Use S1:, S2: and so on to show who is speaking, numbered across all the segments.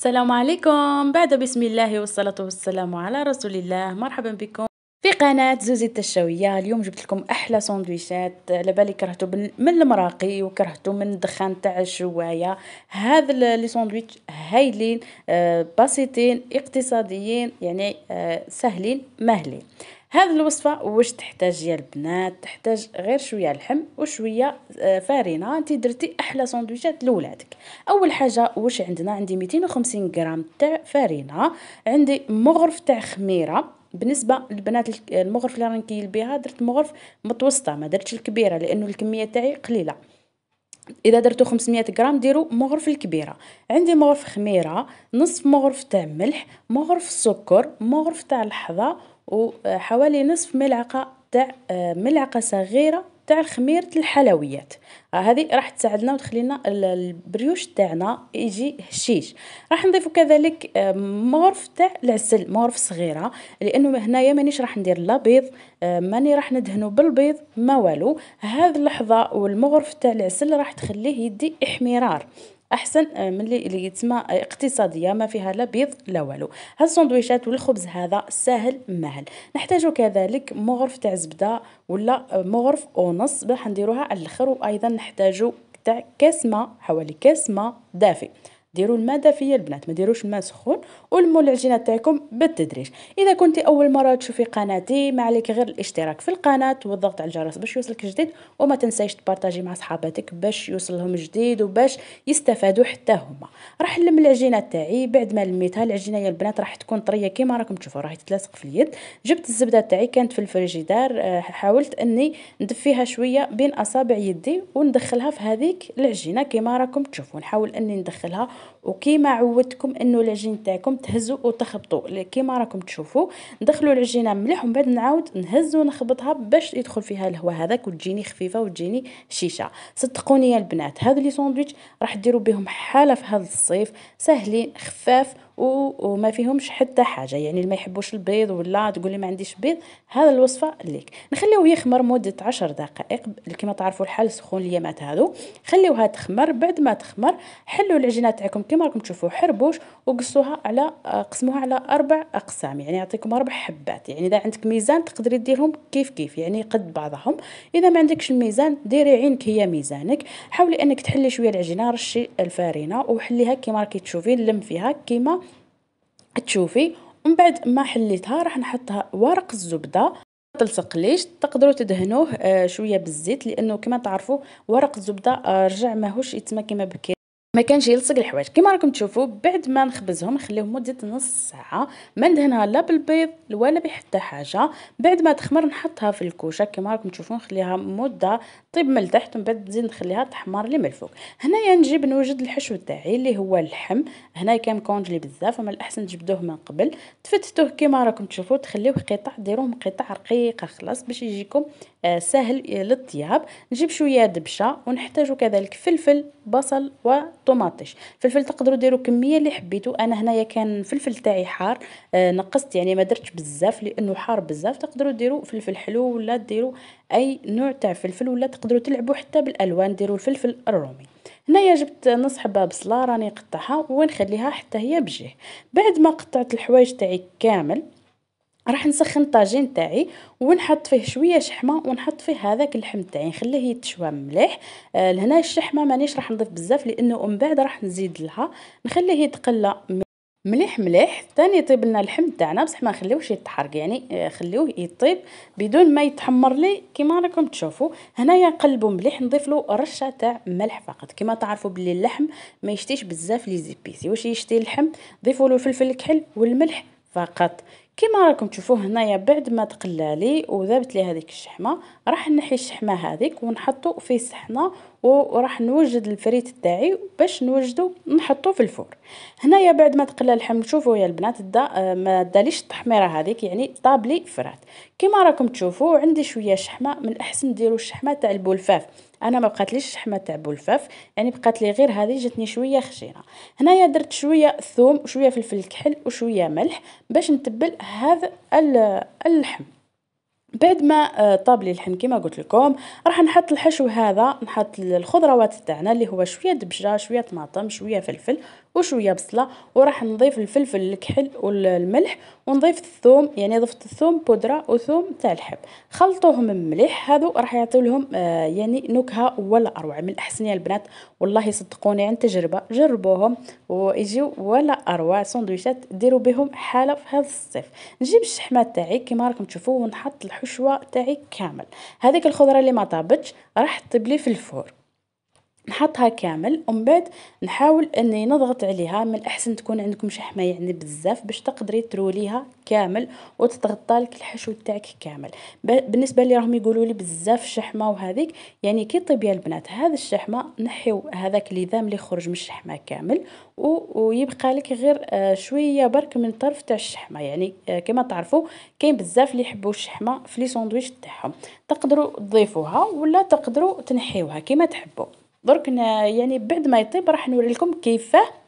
S1: السلام عليكم بعد بسم الله والصلاة والسلام على رسول الله مرحبا بكم في قناة زوزي التشاوية اليوم جبت لكم أحلى سندويشات على بالي كرهتو من المراقي وكرهتو من الدخان تاع الشواية هذا لي سندويش هايلين آه، بسيطين اقتصاديين يعني آه، سهلين مهلين هذه الوصفه واش تحتاج يا البنات تحتاج غير شويه لحم وشويه آه، فارينه انت درتي احلى سندويشات لولادك اول حاجه واش عندنا عندي 250 غرام تاع فارينه عندي مغرف تاع خميره بالنسبه للبنات المغرف اللي راني كيل بها درت مغرف متوسطه ما درتش الكبيره لانه الكميه تاعي قليله اذا درتو 500 غرام ديروا مغرف الكبيره عندي مغرف خميره نصف مغرف تاع ملح مغرف سكر مغرف تاع الحظه وحوالي نصف ملعقه تاع آه، ملعقه صغيره تاع خميرة الحلويات آه، هذه راح تساعدنا وتخلينا البريوش تاعنا يجي هشيش راح نضيف كذلك آه، مغرف تاع العسل مغرف صغيره لانه هنايا مانيش راح ندير لا بيض ماني راح ندهنو بالبيض ما والو هذه اللحظه والمغرف تاع العسل راح تخليه يدي احمرار احسن آه، من اللي, اللي يتسمى آه، اقتصاديه ما فيها لا بيض لا والو هاد السندويشات والخبز هذا ساهل مهل نحتاج كذلك مغرف تاع زبده ولا آه، مغرف ونص باش نديروها على الاخر وايضا نحتاجو تاع كاس ما حوالي كاس ما دافئ ديروا الماء دافيه البنات ما ديروش الماء سخون ولموا العجينه تاعكم بالتدريج اذا كنت اول مره تشوفي قناتي ما عليك غير الاشتراك في القناه والضغط على الجرس باش يوصلك جديد وما تنسايش تبارطاجي مع صحاباتك باش يوصلهم جديد وباش يستفادوا حتى هما راح نلم العجينه تاعي بعد ما لميتها العجينه يا البنات راح تكون طريه كيما راكم تشوفوا راهي تتلاصق في اليد جبت الزبده تاعي كانت في الفريجيدار آه، حاولت اني ندفيها شويه بين اصابع يدي وندخلها في هذيك العجينه كيما راكم تشوفوا نحاول اني ندخلها وكيما عودتكم انه العجين تاعكم تهزوا وتخبطوا كيما راكم تشوفوا ندخلوا العجينه مليح ومن بعد نعاود نهز ونخبطها باش يدخل فيها الهواء هذاك وتجيني خفيفه وتجيني شيشه صدقوني يا البنات هذا لي ساندويتش راح ديروا بهم حاله في هذا الصيف ساهلين خفاف وما فيهمش حتى حاجه يعني اللي ما يحبوش البيض ولا تقولي ما عنديش بيض هذا الوصفه ليك نخليوه يخمر مده عشر دقائق كما تعرفوا الحال سخون اليامات هادو خليوها تخمر بعد ما تخمر حلوا العجينه تاعكم كما راكم تشوفوا حربوش وقصوها على قسموها على اربع اقسام يعني يعطيكم اربع حبات يعني اذا عندك ميزان تقدري ديرهم كيف كيف يعني قد بعضهم اذا ما عندكش الميزان ديري عينك هي ميزانك حاولي انك تحلي شويه العجينه رشي الفارينه وحليها كما راكي تشوفي لم فيها كما تشوفي ومن بعد ما حليتها راح نحطها ورق الزبده تلصق ليش تقدروا تدهنوه آه، شويه بالزيت لانه كما تعرفوا ورق الزبده آه، رجع ماهوش يتسمى كما بكير ما كانش يلصق الحوايج كما راكم تشوفوا بعد ما نخبزهم نخليهم مده نص ساعه ما ندهنها لا بالبيض ولا بحتى حاجه بعد ما تخمر نحطها في الكوشه كما راكم تشوفوا نخليها مده طيب من التحت ومن بعد نزيد نخليها تحمر لي من الفوق هنايا نجيب نوجد الحشو تاعي اللي هو اللحم هنا كان كونجلي بزاف ومن الاحسن تجبدوه من قبل تفتتوه كما راكم تشوفوا تخليوه قطع ديروهم قطع رقيقه خلاص باش يجيكم آه سهل للطياب نجيب شويه دبشه ونحتاجو كذلك فلفل بصل و الطوماطيش الفلفل تقدروا ديروا كميه اللي حبيتوا انا هنايا كان الفلفل تاعي حار آه، نقصت يعني ما درتش بزاف لانه حار بزاف تقدروا ديروا فلفل حلو ولا ديروا اي نوع تاع فلفل ولا تقدروا تلعبوا حتى بالالوان ديروا الفلفل الرومي هنايا جبت نص حبه بصله راني نقطعها ونخليها حتى هي بجه بعد ما قطعت الحوايج تاعي كامل راح نسخن الطاجين تاعي ونحط فيه شويه شحمه ونحط فيه هذاك اللحم تاعي نخليه يتشوى مليح آه، لهنا الشحمه مانيش راح نضيف بزاف لانه من بعد راح نزيد لها نخليه يتقلى مليح مليح ثاني يطيب لنا اللحم تاعنا بصح ما نخليوش يتحرق يعني آه، خليوه يطيب بدون ما يتحمر لي كما راكم تشوفوا هنايا نقلبو مليح نضيف له رشه تاع ملح فقط كما تعرفوا باللي اللحم ما يشتيش بزاف لي زيبيسي واش يشتي اللحم ضيفوا له الفلفل الكحل والملح فقط كيما راكم تشوفوا هنايا بعد ما تقلى وذابت لي هذيك الشحمه راح نحي الشحمه هذيك ونحطو في صحنه وراح نوجد الفريت تاعي باش نوجدو نحطو في الفور هنايا بعد ما تقلى اللحم شوفوا يا البنات دا ما داليش التحميره هذيك يعني طابلي فرات كيما راكم تشوفوا عندي شويه شحمه من الاحسن ديروا الشحمه تاع البولفاف انا ما بقاتليش الشحمه تاع بولفاف يعني بقات لي غير هذه جاتني شويه خشينه هنايا درت شويه ثوم وشويه فلفل كحل وشويه ملح باش نتبل هذا اللحم بعد ما آه، طاب لي اللحم كما قلت لكم راح نحط الحشو هذا نحط الخضروات تاعنا اللي هو شويه دبجه شويه طماطم شويه فلفل وشويه بصله وراح نضيف الفلفل الكحل والملح ونضيف الثوم يعني ضفت الثوم بودره وثوم تاع الحب خلطوهم مليح هادو راح يعطيو لهم آه يعني نكهه ولا اروع من الاحسن يا البنات والله صدقوني عن تجربه جربوهم ويجيو ولا اروع سندويشات ديروا بهم حاله في هذا الصيف نجيب الشحمه تاعي كيما راكم تشوفوا ونحط الحشوه تاعي كامل هذيك الخضره اللي ما طابتش راح تطيب لي في الفور نحطها كامل ومن بعد نحاول اني نضغط عليها من الاحسن تكون عندكم شحمه يعني بزاف باش تقدري تروليها كامل وتتغطى لك الحشو تاعك كامل بالنسبه اللي راهم يقولوا لي بزاف الشحمه وهذيك يعني كي طيب يا البنات هذا الشحمه نحيو هذاك الليذام اللي خرج من الشحمه كامل ويبقى لك غير آه، شويه برك من طرف تاع الشحمه يعني آه، كما تعرفوا كاين بزاف اللي يحبوا الشحمه في لي ساندويتش تاعهم تقدروا تضيفوها ولا تقدروا تنحيوها كما تحبوا درك يعني بعد ما يطيب راح نوري لكم كيفاه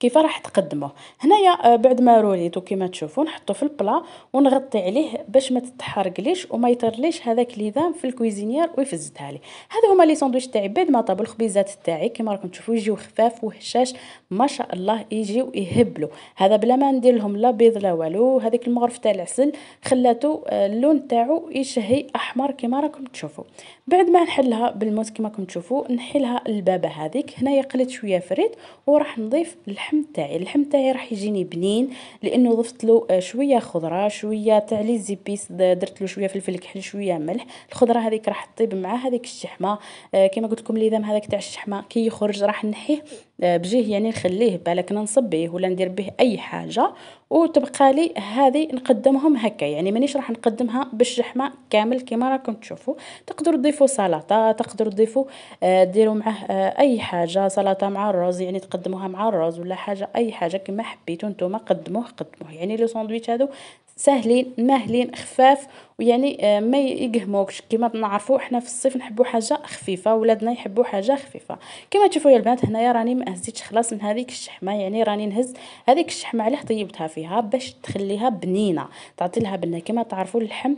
S1: كيف راح تقدموه هنايا آه، بعد ما روليتو وكما تشوفوا نحطو في البلا ونغطي عليه باش ما تتحرقليش وما يطرليش هذاك الليدام في الكويزينير ويفزتها لي هذا هما لي ساندويتش تاعي بعد ما طابوا الخبيزات تاعي كما راكم تشوفوا يجيو خفاف وهشاش ما شاء الله يجيو يهبلوا هذا بلا ما ندير لهم لا بيض لا والو هذيك المغرف تاع العسل خلاتو آه، اللون تاعو يشهي احمر كما راكم تشوفوا بعد ما نحلها بالموس كما راكم تشوفوا نحلها البابه هذيك هنايا قلت شويه فريت وراح نضيف اللحم تاعي اللحم تاعي راح يجيني بنين لانه ضفت له آه، شويه خضره شويه تاع لي زيبيس درت له شويه فلفل كحل شويه ملح الخضره هذيك راح تطيب مع هذيك الشحمه آه، كما قلت لكم الذم هذاك تاع الشحمه كي يخرج راح نحيه آه، بجيه يعني نخليه بالك نصبيه ولا ندير به اي حاجه وتبقى لي هذه نقدمهم هكا يعني مانيش راح نقدمها بالشحمه كامل كما راكم تشوفوا تقدروا تضيفوا سلطه تقدروا تضيفوا آه، ديروا معه آه، اي حاجه سلطه مع الرز يعني تقدموها مع الرز ولا حاجه اي حاجه كما حبيتوا نتوما قدموه قدموه يعني لو ساندويتش هذو ساهلين ماهلين خفاف ويعني آه، ما يقهموكش كما نعرفوا حنا في الصيف نحبوا حاجه خفيفه ولادنا يحبوا حاجه خفيفه كما تشوفوا يا البنات هنايا راني ما هزيتش خلاص من هذيك الشحمه يعني راني نهز هذيك الشحمه اللي طيبتها فيها باش تخليها بنينه تعطي لها بنه كما تعرفوا اللحم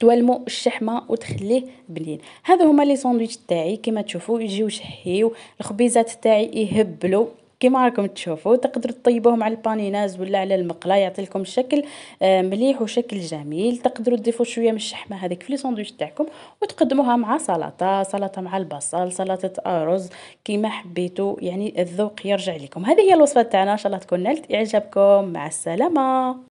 S1: توالمو الشحمه وتخليه بنين هذا هما لي ساندويتش تاعي كما تشوفوا يجيو شحيو الخبيزات تاعي يهبلوا كيما راكم تشوفوا تقدروا تطيبوهم على البانيناز ولا على المقله يعطي لكم شكل آه، مليح وشكل جميل تقدروا تضيفوا شويه من الشحمه هذيك في لي ساندويتش تاعكم وتقدموها مع سلطه سلطه مع البصل سلطه ارز كيما حبيتوا يعني الذوق يرجع لكم هذه هي الوصفه تاعنا ان شاء الله تكون نالت اعجابكم مع السلامه